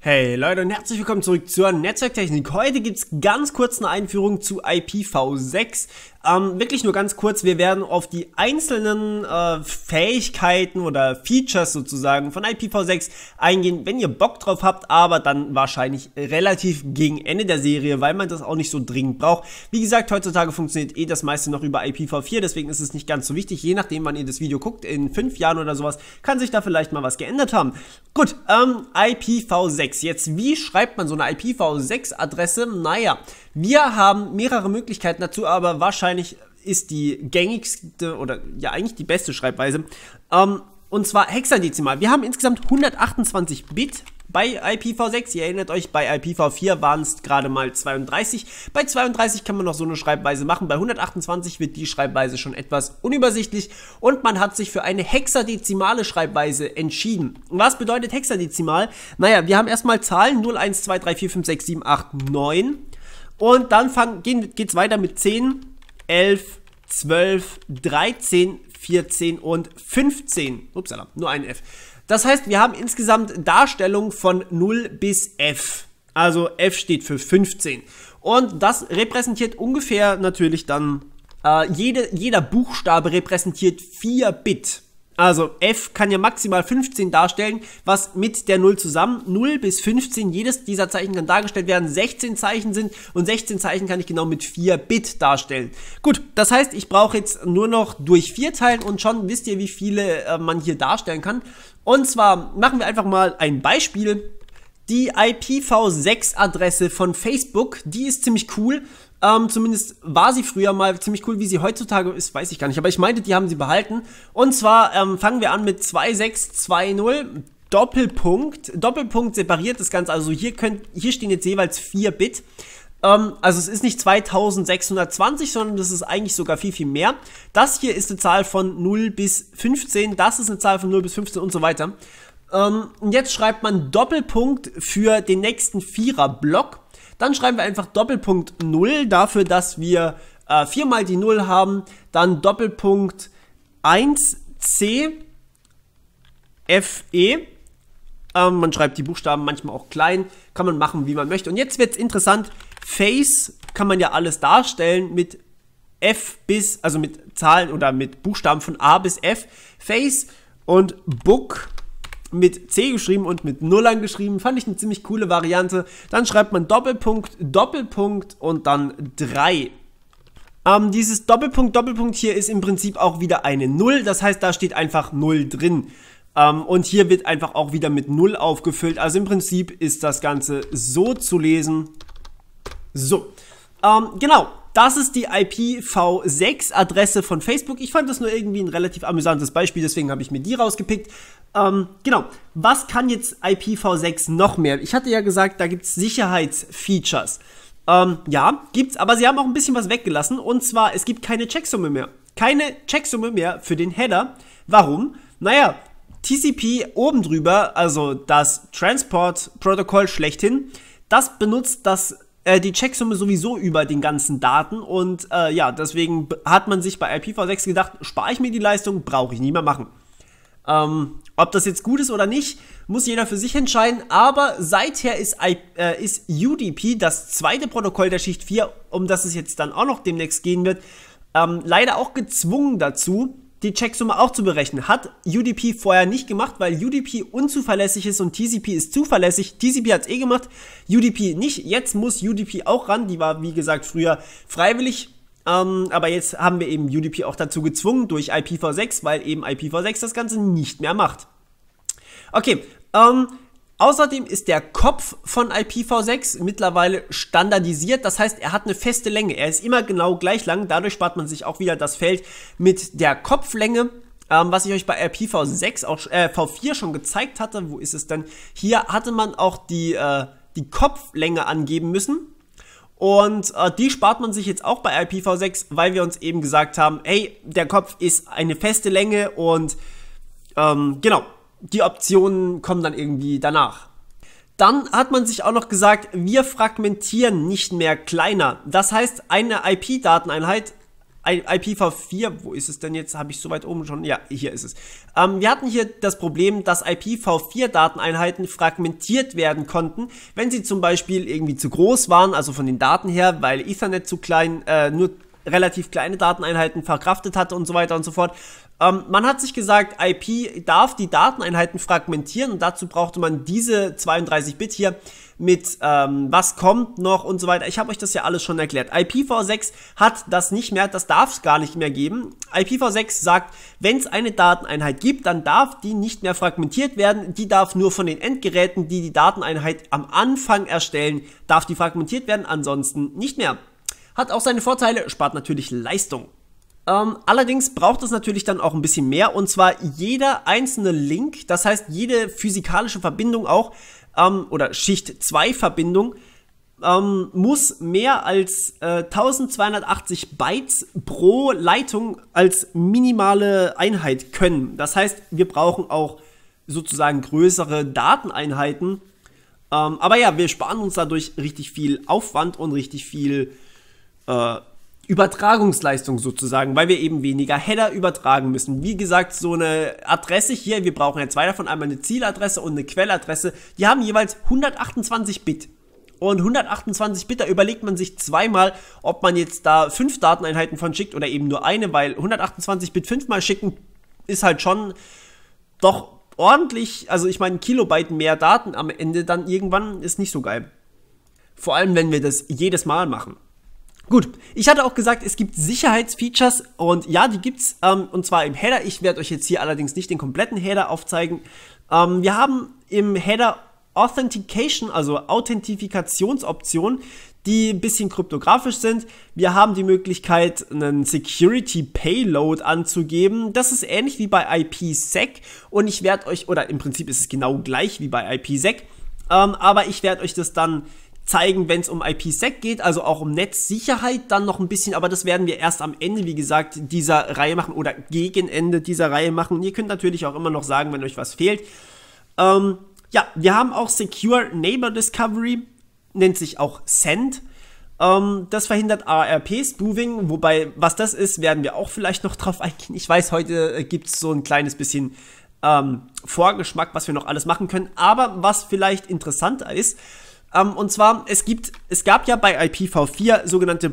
Hey Leute und herzlich willkommen zurück zur Netzwerktechnik. Heute gibt's ganz kurz eine Einführung zu IPv6. Ähm, wirklich nur ganz kurz, wir werden auf die einzelnen äh, Fähigkeiten oder Features sozusagen von IPv6 eingehen, wenn ihr Bock drauf habt, aber dann wahrscheinlich relativ gegen Ende der Serie, weil man das auch nicht so dringend braucht. Wie gesagt, heutzutage funktioniert eh das meiste noch über IPv4, deswegen ist es nicht ganz so wichtig. Je nachdem, wann ihr das Video guckt, in fünf Jahren oder sowas, kann sich da vielleicht mal was geändert haben. Gut, ähm, IPv6. Jetzt, wie schreibt man so eine IPv6-Adresse? Naja, wir haben mehrere Möglichkeiten dazu, aber wahrscheinlich ist die gängigste oder ja eigentlich die beste Schreibweise. Ähm, und zwar hexadezimal. Wir haben insgesamt 128 Bit bei IPv6. Ihr erinnert euch, bei IPv4 waren es gerade mal 32. Bei 32 kann man noch so eine Schreibweise machen. Bei 128 wird die Schreibweise schon etwas unübersichtlich und man hat sich für eine hexadezimale Schreibweise entschieden. Was bedeutet hexadezimal? Naja, wir haben erstmal Zahlen 0, 1, 2, 3, 4, 5, 6, 7, 8, 9. Und dann fangen, gehen, geht's weiter mit 10, 11, 12, 13, 14 und 15. Upsala, nur ein F. Das heißt, wir haben insgesamt Darstellungen von 0 bis F. Also F steht für 15. Und das repräsentiert ungefähr natürlich dann, äh, jede, jeder Buchstabe repräsentiert 4 Bit. Also f kann ja maximal 15 darstellen, was mit der 0 zusammen 0 bis 15, jedes dieser Zeichen kann dargestellt werden, 16 Zeichen sind und 16 Zeichen kann ich genau mit 4 Bit darstellen. Gut, das heißt, ich brauche jetzt nur noch durch 4 teilen und schon wisst ihr, wie viele äh, man hier darstellen kann. Und zwar machen wir einfach mal ein Beispiel. Die IPv6-Adresse von Facebook, die ist ziemlich cool, ähm, zumindest war sie früher mal ziemlich cool. Wie sie heutzutage ist, weiß ich gar nicht. Aber ich meinte, die haben sie behalten. Und zwar ähm, fangen wir an mit 2620. Doppelpunkt. Doppelpunkt separiert das Ganze. Also hier, könnt, hier stehen jetzt jeweils 4 Bit. Ähm, also es ist nicht 2620, sondern das ist eigentlich sogar viel, viel mehr. Das hier ist eine Zahl von 0 bis 15. Das ist eine Zahl von 0 bis 15 und so weiter. Ähm, und jetzt schreibt man Doppelpunkt für den nächsten Vierer-Block. Dann schreiben wir einfach Doppelpunkt 0 dafür, dass wir äh, viermal die 0 haben. Dann Doppelpunkt 1c fe. Ähm, man schreibt die Buchstaben manchmal auch klein. Kann man machen, wie man möchte. Und jetzt wird es interessant. Face kann man ja alles darstellen mit F bis, also mit Zahlen oder mit Buchstaben von A bis F. Face und Book mit C geschrieben und mit Nullern geschrieben. Fand ich eine ziemlich coole Variante. Dann schreibt man Doppelpunkt, Doppelpunkt und dann 3. Ähm, dieses Doppelpunkt, Doppelpunkt hier ist im Prinzip auch wieder eine Null. Das heißt, da steht einfach Null drin. Ähm, und hier wird einfach auch wieder mit Null aufgefüllt. Also im Prinzip ist das Ganze so zu lesen. So. Ähm, genau, das ist die IPv6-Adresse von Facebook. Ich fand das nur irgendwie ein relativ amüsantes Beispiel, deswegen habe ich mir die rausgepickt. Ähm, genau, was kann jetzt IPv6 noch mehr? Ich hatte ja gesagt, da gibt es Sicherheitsfeatures. Ähm, ja, gibt's, aber sie haben auch ein bisschen was weggelassen. Und zwar, es gibt keine Checksumme mehr. Keine Checksumme mehr für den Header. Warum? Naja, TCP oben drüber, also das Transport-Protokoll schlechthin, das benutzt das äh, die Checksumme sowieso über den ganzen Daten und äh, ja, deswegen hat man sich bei IPv6 gedacht, spare ich mir die Leistung, brauche ich nie mehr machen. Ähm, ob das jetzt gut ist oder nicht, muss jeder für sich entscheiden, aber seither ist, I äh, ist UDP das zweite Protokoll der Schicht 4, um das es jetzt dann auch noch demnächst gehen wird, ähm, leider auch gezwungen dazu, die Checksumme auch zu berechnen. Hat UDP vorher nicht gemacht, weil UDP unzuverlässig ist und TCP ist zuverlässig. TCP hat es eh gemacht, UDP nicht. Jetzt muss UDP auch ran. Die war, wie gesagt, früher freiwillig. Ähm, aber jetzt haben wir eben UDP auch dazu gezwungen durch IPv6, weil eben IPv6 das Ganze nicht mehr macht. Okay, ähm, Außerdem ist der Kopf von IPv6 mittlerweile standardisiert. Das heißt, er hat eine feste Länge. Er ist immer genau gleich lang. Dadurch spart man sich auch wieder das Feld mit der Kopflänge. Ähm, was ich euch bei IPv6 auch äh, V4 schon gezeigt hatte, wo ist es denn? Hier hatte man auch die, äh, die Kopflänge angeben müssen. Und äh, die spart man sich jetzt auch bei IPv6, weil wir uns eben gesagt haben, hey, der Kopf ist eine feste Länge und ähm, genau, die Optionen kommen dann irgendwie danach. Dann hat man sich auch noch gesagt, wir fragmentieren nicht mehr kleiner. Das heißt, eine IP-Dateneinheit, IPv4, wo ist es denn jetzt? Habe ich so weit oben schon? Ja, hier ist es. Ähm, wir hatten hier das Problem, dass IPv4-Dateneinheiten fragmentiert werden konnten, wenn sie zum Beispiel irgendwie zu groß waren, also von den Daten her, weil Ethernet zu klein, äh, nur relativ kleine Dateneinheiten verkraftet hatte und so weiter und so fort. Ähm, man hat sich gesagt, IP darf die Dateneinheiten fragmentieren und dazu brauchte man diese 32-Bit hier mit ähm, was kommt noch und so weiter. Ich habe euch das ja alles schon erklärt. IPv6 hat das nicht mehr, das darf es gar nicht mehr geben. IPv6 sagt, wenn es eine Dateneinheit gibt, dann darf die nicht mehr fragmentiert werden. Die darf nur von den Endgeräten, die die Dateneinheit am Anfang erstellen, darf die fragmentiert werden, ansonsten nicht mehr. Hat auch seine Vorteile, spart natürlich Leistung. Ähm, allerdings braucht es natürlich dann auch ein bisschen mehr und zwar jeder einzelne Link, das heißt jede physikalische Verbindung auch ähm, oder Schicht 2 Verbindung ähm, muss mehr als äh, 1280 Bytes pro Leitung als minimale Einheit können. Das heißt, wir brauchen auch sozusagen größere Dateneinheiten. Ähm, aber ja, wir sparen uns dadurch richtig viel Aufwand und richtig viel äh, Übertragungsleistung sozusagen, weil wir eben weniger Header übertragen müssen. Wie gesagt, so eine Adresse hier, wir brauchen ja zwei davon, einmal eine Zieladresse und eine Quelladresse, die haben jeweils 128 Bit. Und 128 Bit, da überlegt man sich zweimal, ob man jetzt da fünf Dateneinheiten von schickt oder eben nur eine, weil 128 Bit fünfmal schicken ist halt schon doch ordentlich, also ich meine, Kilobyte mehr Daten am Ende dann irgendwann ist nicht so geil. Vor allem, wenn wir das jedes Mal machen. Gut, ich hatte auch gesagt, es gibt Sicherheitsfeatures und ja, die gibt's ähm, und zwar im Header. Ich werde euch jetzt hier allerdings nicht den kompletten Header aufzeigen. Ähm, wir haben im Header Authentication, also Authentifikationsoptionen, die ein bisschen kryptografisch sind. Wir haben die Möglichkeit, einen Security Payload anzugeben. Das ist ähnlich wie bei IPsec und ich werde euch, oder im Prinzip ist es genau gleich wie bei IPsec, ähm, aber ich werde euch das dann zeigen, wenn es um IPsec geht, also auch um Netzsicherheit dann noch ein bisschen, aber das werden wir erst am Ende, wie gesagt, dieser Reihe machen oder gegen Ende dieser Reihe machen. Und ihr könnt natürlich auch immer noch sagen, wenn euch was fehlt. Ähm, ja, wir haben auch Secure Neighbor Discovery, nennt sich auch SEND. Ähm, das verhindert ARP-Spoofing, wobei, was das ist, werden wir auch vielleicht noch drauf eingehen. Ich weiß, heute äh, gibt es so ein kleines bisschen ähm, Vorgeschmack, was wir noch alles machen können. Aber was vielleicht interessanter ist, ähm, und zwar, es gibt, es gab ja bei IPv4 sogenannte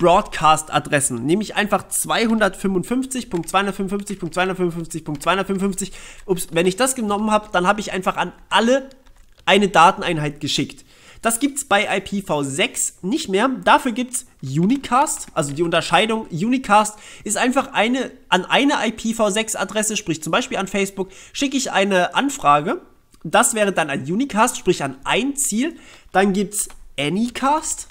Broadcast-Adressen, nämlich einfach 255.255.255.255. Ups, wenn ich das genommen habe, dann habe ich einfach an alle eine Dateneinheit geschickt. Das gibt es bei IPv6 nicht mehr. Dafür gibt es Unicast, also die Unterscheidung. Unicast ist einfach eine, an eine IPv6-Adresse, sprich zum Beispiel an Facebook, schicke ich eine Anfrage das wäre dann ein Unicast, sprich an ein Ziel. Dann gibt es Anycast.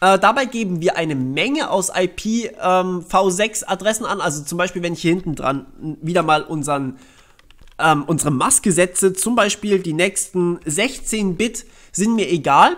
Äh, dabei geben wir eine Menge aus IPv6-Adressen ähm, an. Also zum Beispiel, wenn ich hier hinten dran wieder mal unseren, ähm, unsere Maske setze, zum Beispiel die nächsten 16 Bit sind mir egal.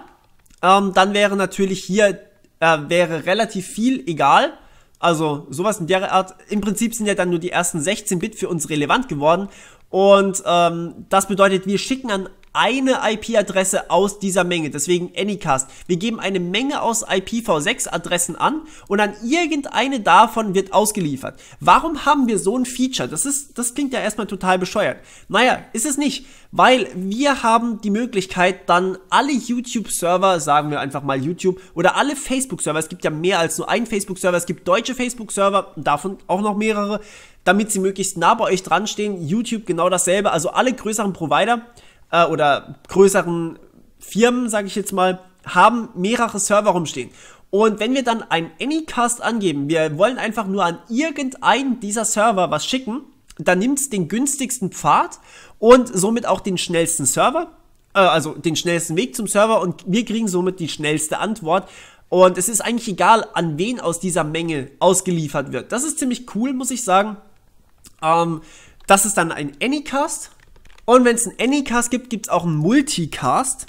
Ähm, dann wäre natürlich hier äh, wäre relativ viel egal. Also sowas in der Art. Im Prinzip sind ja dann nur die ersten 16 Bit für uns relevant geworden. Und ähm, das bedeutet, wir schicken an eine IP-Adresse aus dieser Menge, deswegen Anycast. Wir geben eine Menge aus IPv6-Adressen an und an irgendeine davon wird ausgeliefert. Warum haben wir so ein Feature? Das ist, das klingt ja erstmal total bescheuert. Naja, ist es nicht, weil wir haben die Möglichkeit, dann alle YouTube-Server, sagen wir einfach mal YouTube, oder alle Facebook-Server, es gibt ja mehr als nur einen Facebook-Server, es gibt deutsche Facebook-Server, davon auch noch mehrere, damit sie möglichst nah bei euch dran stehen. YouTube genau dasselbe, also alle größeren Provider äh, oder größeren Firmen, sage ich jetzt mal, haben mehrere Server rumstehen. Und wenn wir dann ein Anycast angeben, wir wollen einfach nur an irgendeinen dieser Server was schicken, dann nimmt es den günstigsten Pfad und somit auch den schnellsten Server, äh, also den schnellsten Weg zum Server und wir kriegen somit die schnellste Antwort. Und es ist eigentlich egal, an wen aus dieser Menge ausgeliefert wird. Das ist ziemlich cool, muss ich sagen. Ähm, das ist dann ein Anycast und wenn es einen Anycast gibt, gibt es auch einen Multicast.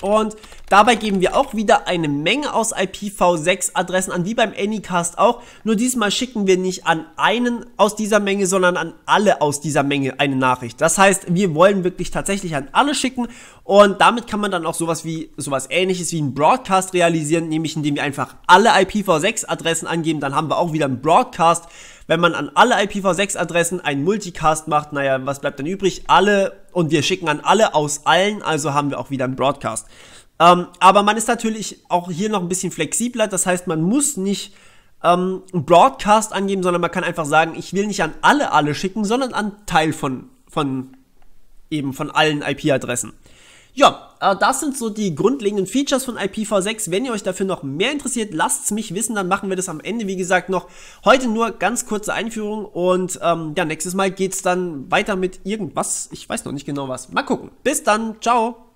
Und dabei geben wir auch wieder eine Menge aus IPv6-Adressen an, wie beim Anycast auch. Nur diesmal schicken wir nicht an einen aus dieser Menge, sondern an alle aus dieser Menge eine Nachricht. Das heißt, wir wollen wirklich tatsächlich an alle schicken und damit kann man dann auch sowas wie sowas ähnliches wie ein Broadcast realisieren, nämlich indem wir einfach alle IPv6-Adressen angeben, dann haben wir auch wieder einen Broadcast wenn man an alle IPv6-Adressen einen Multicast macht, naja, was bleibt dann übrig? Alle und wir schicken an alle aus allen, also haben wir auch wieder einen Broadcast. Ähm, aber man ist natürlich auch hier noch ein bisschen flexibler, das heißt, man muss nicht ähm, Broadcast angeben, sondern man kann einfach sagen, ich will nicht an alle alle schicken, sondern an Teil von, von eben von allen IP-Adressen. Ja, äh, das sind so die grundlegenden Features von IPv6. Wenn ihr euch dafür noch mehr interessiert, lasst's mich wissen, dann machen wir das am Ende. Wie gesagt, noch heute nur ganz kurze Einführung und ähm, ja, nächstes Mal geht's dann weiter mit irgendwas. Ich weiß noch nicht genau was. Mal gucken. Bis dann. Ciao.